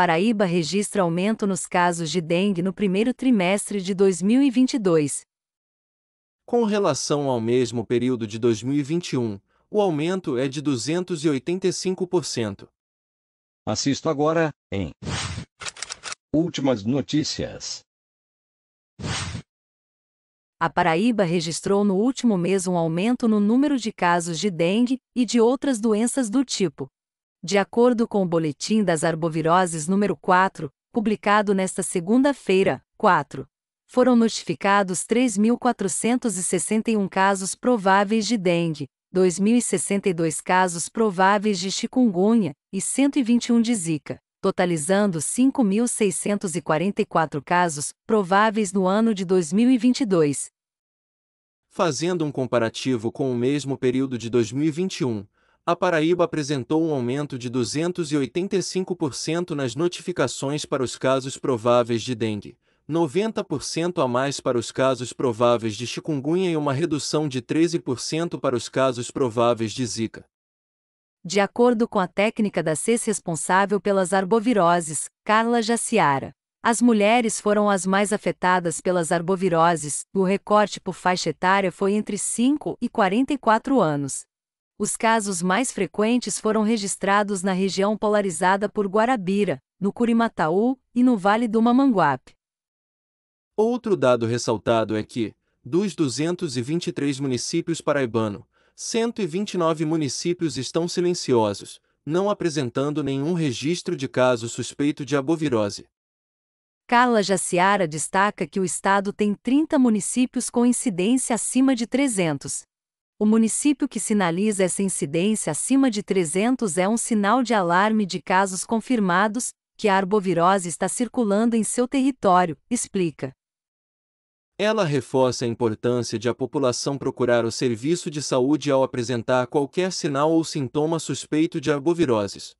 Paraíba registra aumento nos casos de dengue no primeiro trimestre de 2022. Com relação ao mesmo período de 2021, o aumento é de 285%. Assisto agora, em Últimas notícias. A Paraíba registrou no último mês um aumento no número de casos de dengue e de outras doenças do tipo. De acordo com o Boletim das Arboviroses número 4, publicado nesta segunda-feira, 4, foram notificados 3.461 casos prováveis de dengue, 2.062 casos prováveis de chikungunya e 121 de zika, totalizando 5.644 casos prováveis no ano de 2022. Fazendo um comparativo com o mesmo período de 2021, a Paraíba apresentou um aumento de 285% nas notificações para os casos prováveis de dengue, 90% a mais para os casos prováveis de chikungunya e uma redução de 13% para os casos prováveis de zika. De acordo com a técnica da CES responsável pelas arboviroses, Carla Jaciara, as mulheres foram as mais afetadas pelas arboviroses, o recorte por faixa etária foi entre 5 e 44 anos. Os casos mais frequentes foram registrados na região polarizada por Guarabira, no Curimataú e no Vale do Mamanguape. Outro dado ressaltado é que, dos 223 municípios paraibano, 129 municípios estão silenciosos, não apresentando nenhum registro de caso suspeito de abovirose. Carla Jaciara destaca que o estado tem 30 municípios com incidência acima de 300, o município que sinaliza essa incidência acima de 300 é um sinal de alarme de casos confirmados que a arbovirose está circulando em seu território, explica. Ela reforça a importância de a população procurar o serviço de saúde ao apresentar qualquer sinal ou sintoma suspeito de arboviroses.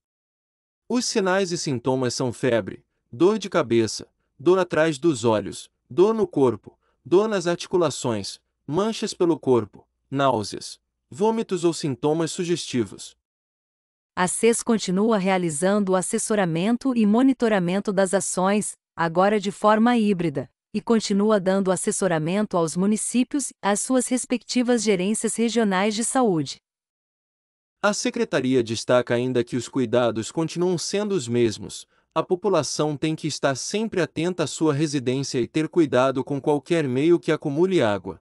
Os sinais e sintomas são febre, dor de cabeça, dor atrás dos olhos, dor no corpo, dor nas articulações, manchas pelo corpo, náuseas, vômitos ou sintomas sugestivos. A SES continua realizando o assessoramento e monitoramento das ações, agora de forma híbrida, e continua dando assessoramento aos municípios e às suas respectivas gerências regionais de saúde. A secretaria destaca ainda que os cuidados continuam sendo os mesmos. A população tem que estar sempre atenta à sua residência e ter cuidado com qualquer meio que acumule água